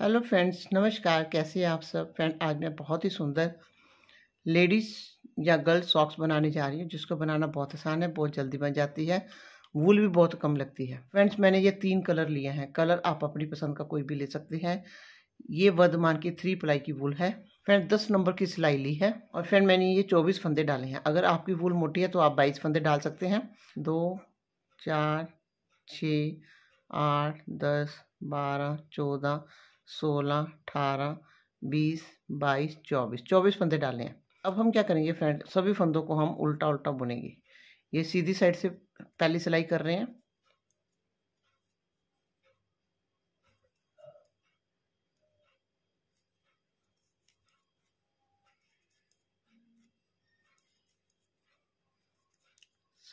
hello friends नमस्कार कैसे हैं आप सब फ्रेंड आज मैं बहुत ही सुंदर लेडीज़ या गर्ल सॉक्स बनाने जा रही हूँ जिसको बनाना बहुत आसान है बहुत जल्दी बन जाती है वूल भी बहुत कम लगती है फ्रेंड्स मैंने ये तीन कलर लिए हैं कलर आप अपनी पसंद का कोई भी ले सकते हैं ये वर्धमान की थ्री प्लाई की वूल है फ्रेंड दस नंबर की सिलाई ली है और फ्रेंड मैंने ये चौबीस फंदे डाले हैं अगर आपकी वूल मोटी है तो आप बाईस फंदे डाल सकते हैं दो चार छ आठ दस बारह चौदह सोलह अठारह बीस बाईस चौबीस चौबीस फंदे डाले हैं अब हम क्या करेंगे फ्रेंड सभी फंदों को हम उल्टा उल्टा बुनेंगे ये सीधी साइड से पहली सिलाई कर रहे हैं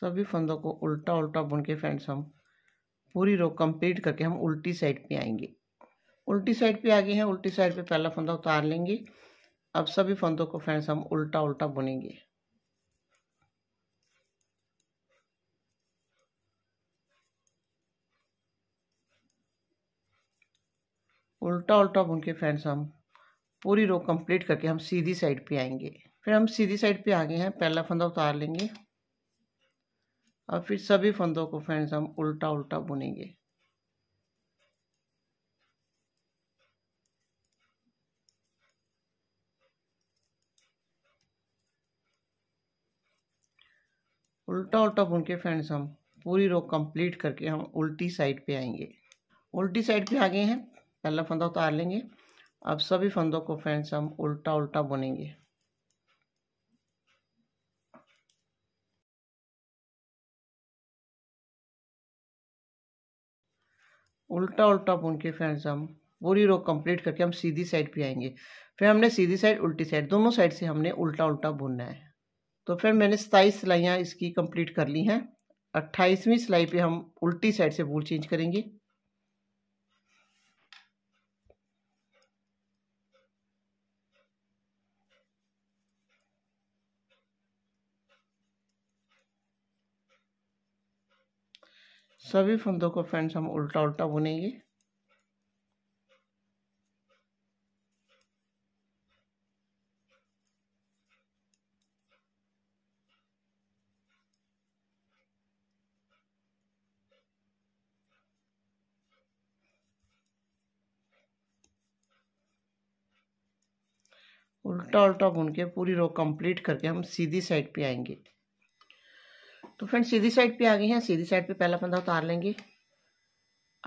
सभी फंदों को उल्टा उल्टा बुन के फ्रेंड्स हम पूरी रो कंप्लीट करके हम उल्टी साइड पे आएंगे उल्टी साइड पे आ गए हैं उल्टी साइड पे पहला फंदा उतार लेंगे अब सभी फंदों को फ्रेंड्स हम उल्टा उल्टा बुनेंगे उल्टा उल्टा बुन के फ्रेंड्स हम पूरी रो कंप्लीट करके हम सीधी साइड पे आएंगे फिर हम सीधी साइड पे आ गए हैं पहला फंदा उतार लेंगे और फिर सभी फंदों को फ्रेंड्स हम उल्टा उल्टा बुनेंगे उल्टा उल्टा बुन के फ्रेंड्स हम पूरी रो कंप्लीट करके हम उल्टी साइड पे आएंगे उल्टी साइड पे आ गए हैं पहला फंदा उतार लेंगे अब सभी फंदों को फ्रेंड्स हम उल्टा उल्टा बुनेंगे उल्टा उल्टा बुन के फ्रेंड्स हम पूरी रो कंप्लीट करके हम सीधी साइड पे आएंगे फिर हमने सीधी साइड उल्टी साइड दोनों साइड से हमने उल्टा उल्टा बुनना है तो फिर मैंने सताईस सिलाइयाँ इसकी कंप्लीट कर ली हैं अट्ठाईसवीं सिलाई पे हम उल्टी साइड से वूल चेंज करेंगे सभी फंदों को फ्रेंड्स हम उल्टा उल्टा बुनेंगे उल्टा उल्टा घूम के पूरी रो कंप्लीट करके हम सीधी साइड पे आएंगे तो फ्रेंड सीधी साइड पे आ गए हैं सीधी साइड पे पहला फंदा उतार लेंगे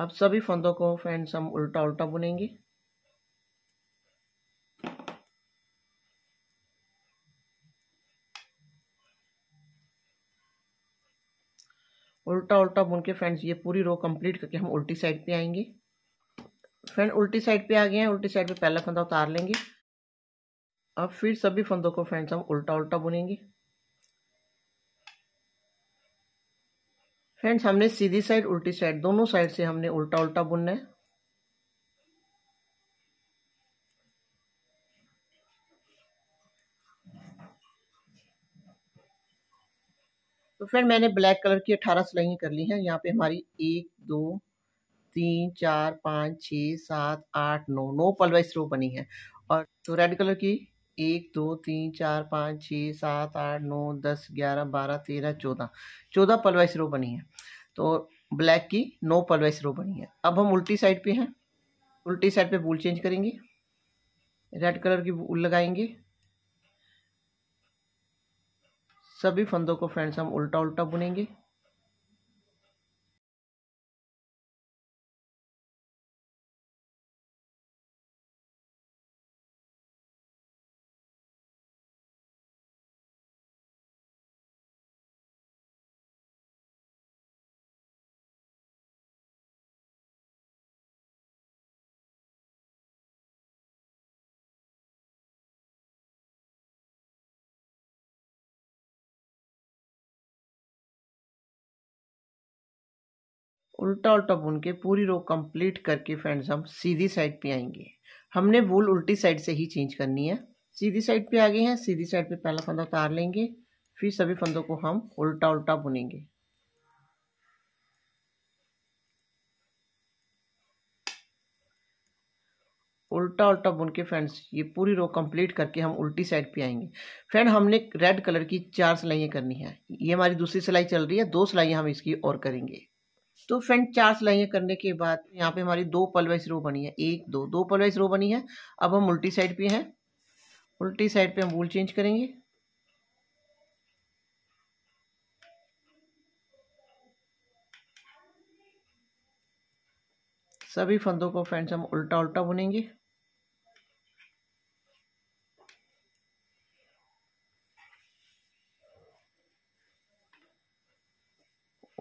अब सभी फंदों को फ्रेंड्स हम उल्टा उल्टा बुनेंगे उल्टा उल्टा बुन के फ्रेंड्स ये पूरी रो कंप्लीट करके हम उल्टी साइड पे आएंगे फ्रेंड उल्टी साइड पे आ गए हैं उल्टी साइड पे पहला फंदा उतार लेंगे अब फिर सभी फंदों को फ्रेंड्स हम उल्टा उल्टा बुनेंगे फ्रेंड्स हमने सीधी साइड उल्टी साइड दोनों साइड से हमने उल्टा उल्टा बुनना है तो फ्रेंड मैंने ब्लैक कलर की अठारह सिलाइयाँ कर ली हैं यहाँ पे हमारी एक दो तीन चार पाँच छ सात आठ नौ नौ पलवाइस रो बनी है और तो रेड कलर की एक दो तीन चार पाँच छः सात आठ नौ दस ग्यारह बारह तेरह चौदह चौदह पलवाइस रो बनी है तो ब्लैक की नौ पलवाइस रो बनी है अब हम उल्टी साइड पे हैं उल्टी साइड पे बूल चेंज करेंगे रेड कलर की बूल लगाएंगे सभी फंदों को फ्रेंड्स हम उल्टा उल्टा बुनेंगे उल्टा उल्टा बुन के पूरी रो कंप्लीट करके फ्रेंड्स हम सीधी साइड पे आएंगे हमने वूल उल्टी साइड से ही चेंज करनी है सीधी साइड पे आ गए हैं सीधी साइड पे पहला फंदा उतार लेंगे फिर सभी फंदों को हम उल्टा उल्टा बुनेंगे उल्टा उल्टा बुन के फ्रेंड्स ये पूरी रो कंप्लीट करके हम उल्टी साइड पे आएंगे फ्रेंड हमने रेड कलर की चार सिलाइयाँ करनी है ये हमारी दूसरी सिलाई चल रही है दो सिलाइयाँ हम इसकी और करेंगे तो फ्रेंड चार सिलाइयाँ करने के बाद यहाँ पे हमारी दो पलवाइस रो बनी है एक दो दो पलवाइस रो बनी है अब हम उल्टी साइड पे हैं उल्टी साइड पे हम वूल चेंज करेंगे सभी फंदों को फ्रेंड्स हम उल्टा उल्टा बुनेंगे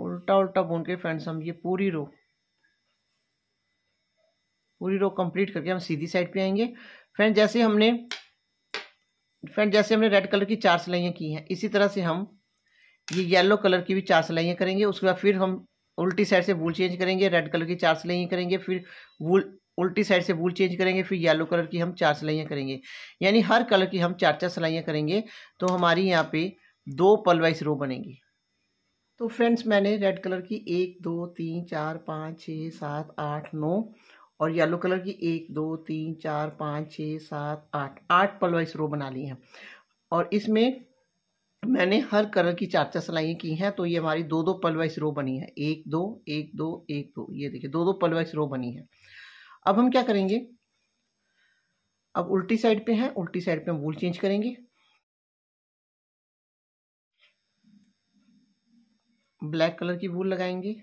उल्टा उल्टा बुन के फ्रेंड्स हम ये पूरी रो पूरी रो कंप्लीट करके हम सीधी साइड पे आएंगे फ्रेंड जैसे हमने फ्रेंड जैसे हमने रेड कलर की चार सिलाइयाँ की हैं इसी तरह से हम ये येलो कलर की भी चार सिलाइयाँ करेंगे उसके बाद फिर हम उल्टी साइड से वूल चेंज करेंगे रेड कलर की चार सिलाइयाँ करेंगे फिर वूल उल्टी साइड से वूल चेंज करेंगे फिर येलो कलर की हम चार सिलाइयाँ करेंगे यानी हर कलर की हम चार चार सिलाइयाँ करेंगे तो हमारी यहाँ पे दो पलवाइस रो बनेंगी तो फ्रेंड्स मैंने रेड कलर की एक दो तीन चार पाँच छः सात आठ नौ और येलो कलर की एक दो तीन चार पाँच छः सात आठ आठ पलवाइस रो बना ली हैं और इसमें मैंने हर कलर की चार चार सिलाइयाँ की हैं तो ये हमारी दो दो पलवाइस रो बनी है एक दो एक दो एक दो ये देखिए दो दो पलवाइस रो बनी है अब हम क्या करेंगे अब उल्टी साइड पे हैं उल्टी साइड पे हम वूल चेंज करेंगे ब्लैक कलर की वूल लगाएंगे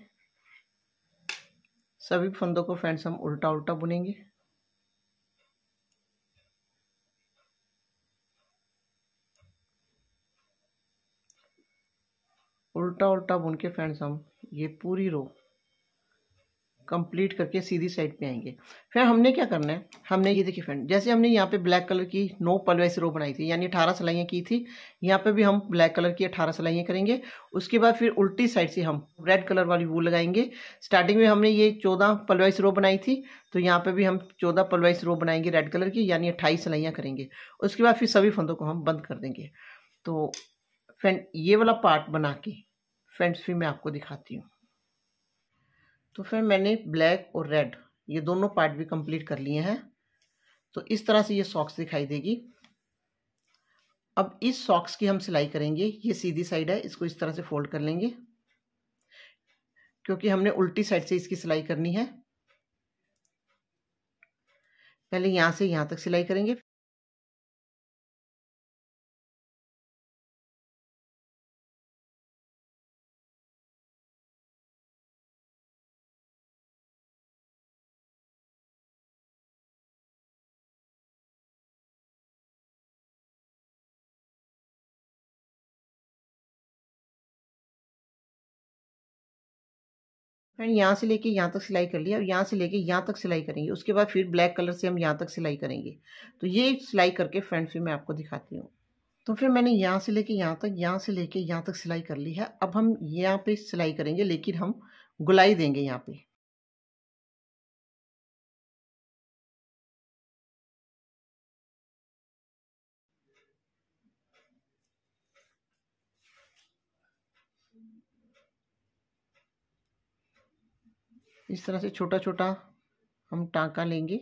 सभी फंदों को फ्रेंड्स हम उल्टा उल्टा बुनेंगे उल्टा उल्टा बुन के फ्रेंड्स हम ये पूरी रो कंप्लीट करके सीधी साइड पे आएंगे फिर हमने क्या करना है हमने ये देखिए फ्रेंड जैसे हमने यहाँ पे ब्लैक कलर की नो पलवाइस रो बनाई थी यानी अठारह सिलाइयाँ की थी यहाँ पे भी हम ब्लैक कलर की अठारह सिलाइयाँ करेंगे उसके बाद फिर उल्टी साइड से हम रेड कलर वाली वो लगाएंगे स्टार्टिंग में हमने ये चौदह पलवाइस रो बनाई थी तो यहाँ पर भी हम चौदह पलवाइस रो बनाएंगे रेड कलर की यानी अट्ठाईस सिलाइयाँ करेंगे उसके बाद फिर सभी फंदों को हम बंद कर देंगे तो फ्रेंड ये वाला पार्ट बना के फ्रेंड्स फिर मैं आपको दिखाती हूँ तो फिर मैंने ब्लैक और रेड ये दोनों पार्ट भी कंप्लीट कर लिए हैं तो इस तरह से ये सॉक्स दिखाई देगी अब इस सॉक्स की हम सिलाई करेंगे ये सीधी साइड है इसको इस तरह से फोल्ड कर लेंगे क्योंकि हमने उल्टी साइड से इसकी सिलाई करनी है पहले यहाँ से यहाँ तक सिलाई करेंगे फ्रेंड यहाँ से लेके यहाँ तक सिलाई कर लिया और यहाँ से लेके यहाँ तक सिलाई करेंगे उसके बाद फिर ब्लैक कलर से हम यहाँ तक सिलाई करेंगे तो ये सिलाई करके फ्रेंड फिर मैं आपको दिखाती हूँ तो फिर मैंने यहाँ से लेके यहाँ तक यहाँ से लेके यहाँ तक सिलाई कर ली है अब हम यहाँ पे सिलाई करेंगे लेकिन हम गुलाई देंगे यहाँ पे इस तरह से छोटा छोटा हम टाँका लेंगे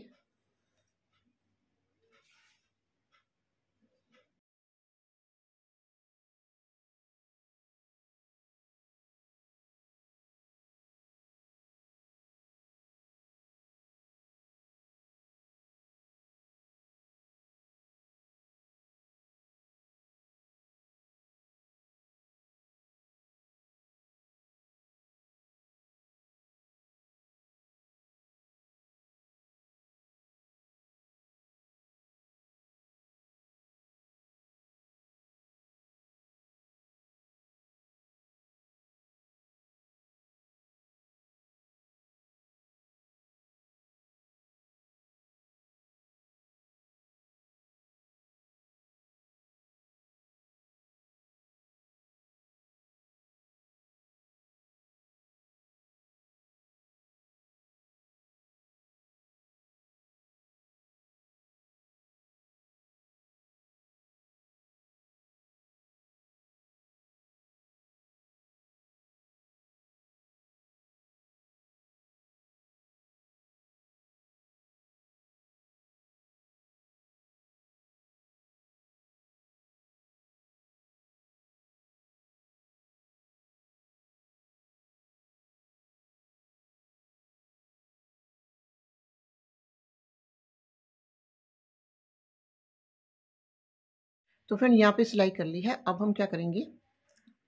तो फ्रेंड यहाँ पे सिलाई कर ली है अब हम क्या करेंगे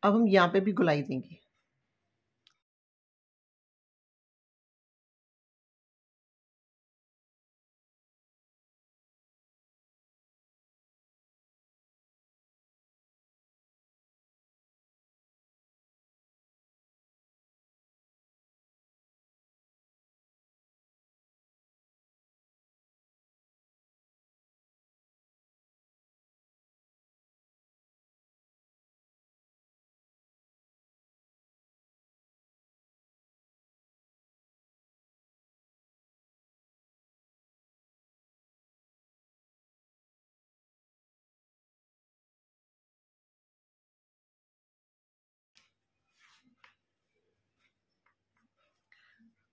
अब हम यहाँ पे भी गुलाई देंगे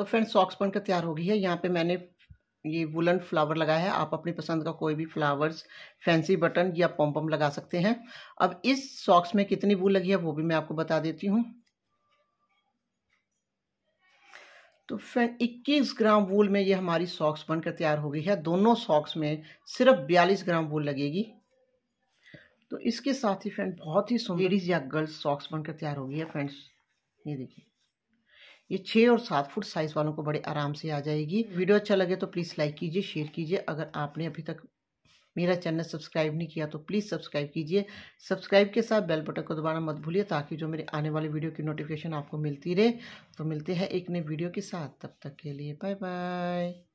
तो फ्रेंड सॉक्स बनकर तैयार हो गई है यहाँ पे मैंने ये वुलन फ्लावर लगाया है आप अपनी पसंद का कोई भी फ्लावर्स फैंसी बटन या पॉम्पम लगा सकते हैं अब इस सॉक्स में कितनी वूल लगी है वो भी मैं आपको बता देती हूँ तो फ्रेंड 21 ग्राम वूल में ये हमारी सॉक्स बनकर तैयार हो गई है दोनों सॉक्स में सिर्फ 42 ग्राम वूल लगेगी तो इसके साथ ही फ्रेंड बहुत ही सुंदर लेडीज़ या गर्ल्स सॉक्स बनकर तैयार हो गई है फ्रेंड्स ये देखिए ये छः और सात फुट साइज़ वालों को बड़े आराम से आ जाएगी वीडियो अच्छा लगे तो प्लीज़ लाइक कीजिए शेयर कीजिए अगर आपने अभी तक मेरा चैनल सब्सक्राइब नहीं किया तो प्लीज़ सब्सक्राइब कीजिए सब्सक्राइब के साथ बेल बटन को दबाना मत भूलिए ताकि जो मेरे आने वाले वीडियो की नोटिफिकेशन आपको मिलती रहे तो मिलते हैं एक नई वीडियो के साथ तब तक के लिए बाय बाय